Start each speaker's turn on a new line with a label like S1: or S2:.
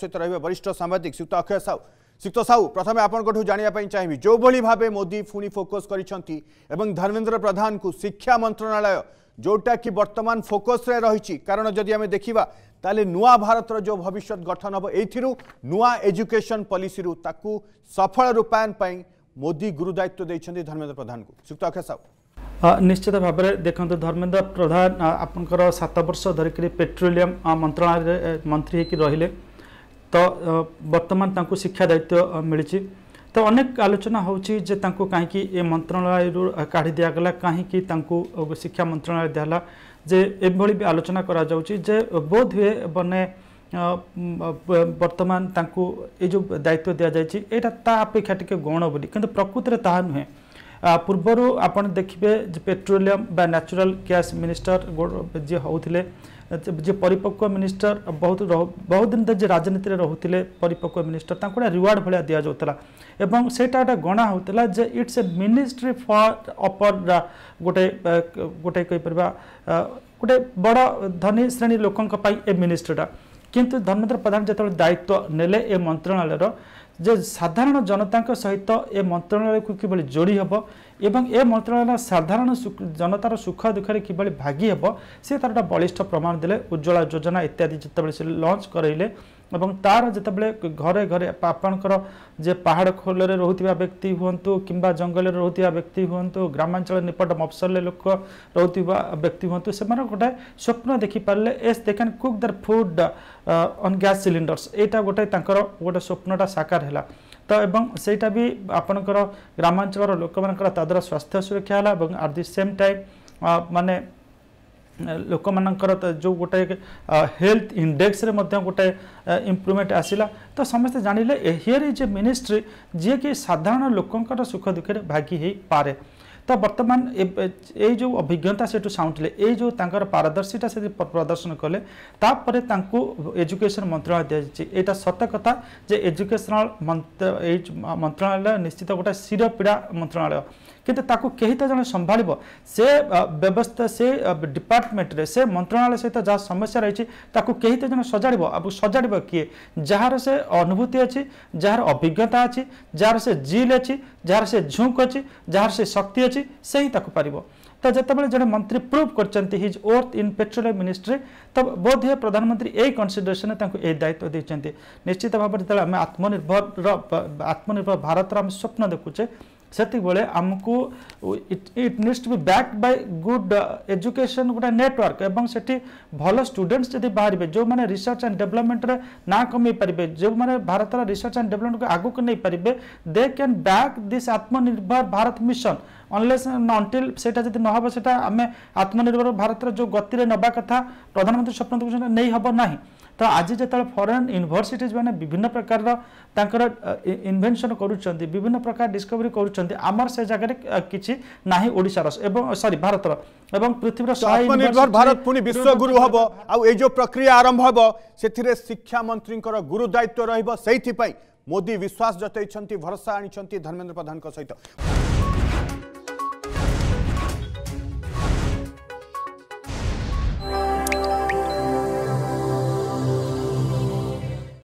S1: सहित रहा वरिष्ठ सांबादिक श्रीयुक्त अक्षय साहू श्रीयुक्त साहू प्रथम आपंठ जानापी चाहिए जो भाई भाव मोदी पुणी फोकस कर धर्मेन्द्र प्रधान को शिक्षा मंत्रणालय जोटा कि बर्तमान फोकस रही कारण जदि आम देखा तेल नुआ भारत जो भविष्य गठन हम यूर नुआ एजुकेशन पलिस सफल रूपायन मोदी गुरुदायित्व देखते धर्मेन्द्र प्रधान को श्रीयुक्त अक्षय
S2: साहू निश्चित भाव में देखते धर्मेन्द्र प्रधान आपंकर सत वर्ष धरिकी पेट्रोलियम मंत्रालय मंत्री होकर रही है ତ ବର୍ତ୍ତମାନ ତାଙ୍କୁ ଶିକ୍ଷା ଦାୟିତ୍ୱ ମିଳିଛି ତ ଅନେକ ଆଲୋଚନା ହେଉଛି ଯେ ତାଙ୍କୁ କାହିଁକି ଏ ମନ୍ତ୍ରଣାଳୟରୁ କାଢ଼ି ଦିଆଗଲା କାହିଁକି ତାଙ୍କୁ ଶିକ୍ଷା ମନ୍ତ୍ରଣାଳୟ ଦିଆଗଲା ଯେ ଏଭଳି ବି ଆଲୋଚନା କରାଯାଉଛି ଯେ ବୋଧ ହୁଏ ମାନେ ବର୍ତ୍ତମାନ ତାଙ୍କୁ ଏ ଯେଉଁ ଦାୟିତ୍ୱ ଦିଆଯାଇଛି ଏଇଟା ତା ଅପେକ୍ଷା ଟିକେ ଗୌଣ ବୋଲି କିନ୍ତୁ ପ୍ରକୃତରେ ତାହା ନୁହେଁ ପୂର୍ବରୁ ଆପଣ ଦେଖିବେ ପେଟ୍ରୋଲିୟମ ବା ନ୍ୟାଚୁରାଲ ଗ୍ୟାସ୍ ମିନିଷ୍ଟର ଯିଏ ହେଉଥିଲେ যে পরিপক্ব মিনিষ্টর বহুত বহুদিন ধরে যে রাজনীতি রুলে পরিপক্ব মিনিষ্টর তাঁর গোটা রিওয়ার্ড ভাগ দিয়া যাওয়া এবং সেটা একটা গণা হোলা যে ইটস এ মিনিস্ট্রি ফর অপর গোটে গোটে কইপার গোটে বড় ধনী শ্রেণী লোকঙ্ এ মিনিষ্ট্রিটা କିନ୍ତୁ ଧର୍ମେନ୍ଦ୍ର ପ୍ରଧାନ ଯେତେବେଳେ ଦାୟିତ୍ୱ ନେଲେ ଏ ମନ୍ତ୍ରଣାଳୟର ଯେ ସାଧାରଣ ଜନତାଙ୍କ ସହିତ ଏ ମନ୍ତ୍ରଣାଳୟକୁ କିଭଳି ଯୋଡ଼ି ହେବ ଏବଂ ଏ ମନ୍ତ୍ରଣାଳୟ ସାଧାରଣ ଜନତାର ସୁଖ ଦୁଃଖରେ କିଭଳି ଭାଗି ହେବ ସେ ତାର ଗୋଟେ ବଳିଷ୍ଠ ପ୍ରମାଣ ଦେଲେ ଉଜ୍ଜଳା ଯୋଜନା ଇତ୍ୟାଦି ଯେତେବେଳେ ସେ ଲଞ୍ଚ କରେଇଲେ ଏବଂ ତାର ଯେତେବେଳେ ଘରେ ଘରେ ଆପଣଙ୍କର ଯେ ପାହାଡ଼ ଖୋଲରେ ରହୁଥିବା ବ୍ୟକ୍ତି ହୁଅନ୍ତୁ କିମ୍ବା ଜଙ୍ଗଲରେ ରହୁଥିବା ବ୍ୟକ୍ତି ହୁଅନ୍ତୁ ଗ୍ରାମାଞ୍ଚଳ ନିକଟ ମଫସଲରେ ଲୋକ ରହୁଥିବା ବ୍ୟକ୍ତି ହୁଅନ୍ତୁ ସେମାନେ ଗୋଟେ ସ୍ୱପ୍ନ ଦେଖିପାରିଲେ as they can cook their food on gas cylinders ଏଇଟା ଗୋଟେ ତାଙ୍କର ଗୋଟେ ସ୍ୱପ୍ନଟା ସାକାର ହେଲା ତ ଏବଂ ସେଇଟା ବି ଆପଣଙ୍କର ଗ୍ରାମାଞ୍ଚଳର ଲୋକମାନଙ୍କର ତା ଦ୍ୱାରା ସ୍ୱାସ୍ଥ୍ୟ ସୁରକ୍ଷା ହେଲା ଏବଂ ଆଟ୍ ଦି ସେମ୍ ଟାଇମ୍ ମାନେ ଲୋକମାନଙ୍କର ଯେଉଁ ଗୋଟାଏ ହେଲ୍ଥ ଇଣ୍ଡେକ୍ସରେ ମଧ୍ୟ ଗୋଟାଏ ଇମ୍ପ୍ରୁଭମେଣ୍ଟ ଆସିଲା ତ ସମସ୍ତେ ଜାଣିଲେ ହିଅର୍ ଇଜ୍ ଏ ମିନିଷ୍ଟ୍ରି ଯିଏକି ସାଧାରଣ ଲୋକଙ୍କର ସୁଖ ଦୁଃଖରେ ଭାଗି ହେଇପାରେ ତ ବର୍ତ୍ତମାନ ଏଇ ଯେଉଁ ଅଭିଜ୍ଞତା ସେଠୁ ସାଉଁଟିଲେ ଏଇ ଯେଉଁ ତାଙ୍କର ପାରଦର୍ଶିତା ସେଠି ପ୍ରଦର୍ଶନ କଲେ ତାପରେ ତାଙ୍କୁ ଏଜୁକେସନ୍ ମନ୍ତ୍ରଣାଳୟ ଦିଆଯାଇଛି ଏଇଟା ସତ କଥା ଯେ ଏଜୁକେସନାଲ ମନ୍ତ୍ର ଏଇ ମନ୍ତ୍ରଣାଳୟ ନିଶ୍ଚିତ ଗୋଟେ ଶିରପୀଡ଼ା ମନ୍ତ୍ରଣାଳୟ କିନ୍ତୁ ତାକୁ କେହି ତ ଜଣେ ସମ୍ଭାଳିବ ସେ ବ୍ୟବସ୍ଥା ସେ ଡିପାର୍ଟମେଣ୍ଟରେ ସେ ମନ୍ତ୍ରଣାଳୟ ସହିତ ଯାହା ସମସ୍ୟା ରହିଛି ତାକୁ କେହି ତ ଜଣେ ସଜାଡ଼ିବ ଆଉ ସଜାଡ଼ିବ କିଏ ଯାହାର ସେ ଅନୁଭୂତି ଅଛି ଯାହାର ଅଭିଜ୍ଞତା ଅଛି ଯାହାର ସେ ଜିଲ୍ ଅଛି ଯାହାର ସେ ଝୁଙ୍କ ଅଛି ଯାହାର ସେ ଶକ୍ତି ଅଛି ସେ ହିଁ ତାକୁ ପାରିବ ତ ଯେତେବେଳେ ଜଣେ ମନ୍ତ୍ରୀ ପ୍ରୁଭ୍ କରିଛନ୍ତି his worth in petroleum ministry ତ ବୋଧ ହୁଏ ପ୍ରଧାନମନ୍ତ୍ରୀ ଏଇ କନସିଡରେସନରେ ତାଙ୍କୁ ଏଇ ଦାୟିତ୍ୱ ଦେଇଛନ୍ତି ନିଶ୍ଚିତ ଭାବରେ ଯେତେବେଳେ ଆମେ ଆତ୍ମନିର୍ଭରର ଆତ୍ମନିର୍ଭର ଭାରତର ଆମେ ସ୍ୱପ୍ନ ଦେଖୁଛେ ସେତିକିବେଳେ ଆମକୁ it needs to be back by good education ଗୋଟେ ନେଟୱାର୍କ ଏବଂ ସେଠି ଭଲ ଷ୍ଟୁଡେଣ୍ଟସ୍ ଯଦି ବାହାରିବେ ଯେଉଁମାନେ ରିସର୍ଚ୍ଚ ଆଣ୍ଡ ଡେଭଲପମେଣ୍ଟରେ ନାଁ କମେଇ ପାରିବେ ଯେଉଁମାନେ ଭାରତର ରିସର୍ଚ୍ଚ ଆଣ୍ଡ ଡେଭଲପମେଣ୍ଟକୁ ଆଗକୁ ନେଇପାରିବେ they can back this Atmanirbhar Bharat mission unless until ସେଇଟା ଯଦି ନହେବ ସେଇଟା ଆମେ ଆତ୍ମନିର୍ଭର ଭାରତର ଯେଉଁ ଗତିରେ ନେବା କଥା ପ୍ରଧାନମନ୍ତ୍ରୀ ସ୍ୱପ୍ନ ଦେଖୁଛନ୍ତି ନେଇ ହେବ ନାହିଁ ତ ଆଜି ଯେତେବେଳେ ଫରେନ୍ ୟୁନିଭର୍ସିଟିଜ୍ ମାନେ ବିଭିନ୍ନ ପ୍ରକାରର ତାଙ୍କର ଇନଭେନସନ୍ କରୁଛନ୍ତି ବିଭିନ୍ନ ପ୍ରକାର ଡିସ୍କଭରି କରୁଛନ୍ତି ଆମର ସେ ଜାଗାରେ କିଛି ନାହିଁ ଓଡ଼ିଶାର ଏବଂ ସରି ଭାରତର ଏବଂ ପୃଥିବୀର ଆତ୍ମନିର୍ଭର ଭାରତ ପୁଣି ବିଶ୍ୱଗୁରୁ ହେବ ଆଉ ଏଇ ଯେଉଁ ପ୍ରକ୍ରିୟା ଆରମ୍ଭ ହେବ ସେଥିରେ ଶିକ୍ଷାମନ୍ତ୍ରୀଙ୍କର ଗୁରୁ
S1: ଦାୟିତ୍ୱ ରହିବ ସେଇଥିପାଇଁ ମୋଦି ବିଶ୍ୱାସ ଜତେଇଛନ୍ତି ଭରସା ଆଣିଛନ୍ତି ଧର୍ମେନ୍ଦ୍ର ପ୍ରଧାନଙ୍କ ସହିତ